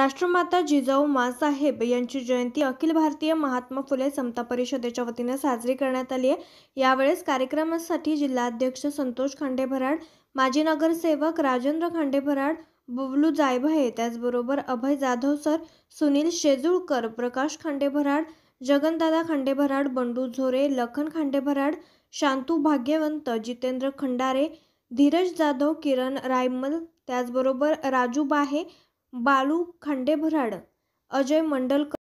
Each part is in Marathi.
राष्ट्रमाता जिजाऊ मासाहेब यांची जयंती अखिल भारतीय महात्मा फुले समता परिषदेच्या वतीने साजरी करण्यात आली आहे यावेळेस कार्यक्रमासाठी जिल्हाध्यक्ष संतोष खांडे भराड माजी नगरसेवक राजेंद्र खांडे भराड बुबलू जायभाये त्याचबरोबर अभय जाधव सर सुनील शेजूळकर प्रकाश खांडे भराड जगनदादा खांडे भराड बंडू झोरे लखन खांडे भराड शांतू भाग्यवंत जितेंद्र खंडारे धीरज जाधव किरण रायमल त्याचबरोबर राजू बाहे बालू खांडेभराड अजय मंडलकर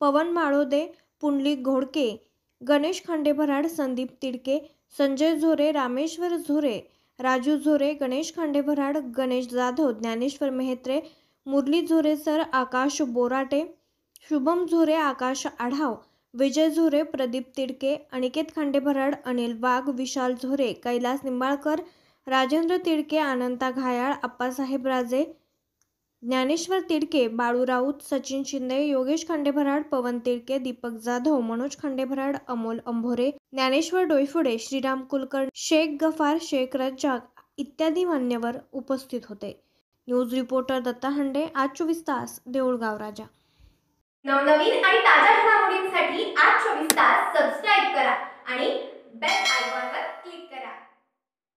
पवन माळोदे पुंडली घोडके गणेश खांडेभराड संदीप तिडके संजय झोरे रामेश्वर झोरे राजू झोरे गणेश खांडेभराड गणेश जाधव ज्ञानेश्वर मेहत्रे मुरली झोरे सर आकाश बोराटे शुभम झोरे आकाश आढाव विजय झोरे प्रदीप तिडके अनिकेत खांडेभराड अनिल वाघ विशाल झोरे कैलास निंबाळकर राजेंद्र तिडके अनंता घायाळ आप्पासाहेब राजे ज्ञानेश्वर तिडके बाळू राऊत सचिन शिंदे योगेश खंडेभराड पवन तिडके दीपक जाधव मनोज खंडेभराड अमोल अंभोरे ज्ञानेश्वर डोईफुडे श्रीराम कुलकर्णी शेख गफार शेख रज्जाक इत्यादी मान्यवर उपस्थित होते न्यूज रिपोर्टर दत्ता हंडे आज चोवीस तास देऊळगाव राजा नवनवीन आणि ताज्या घडामोडींसाठी आज चोवीस तास सबस्क्राईब करा आणि बेल आयकॉनवर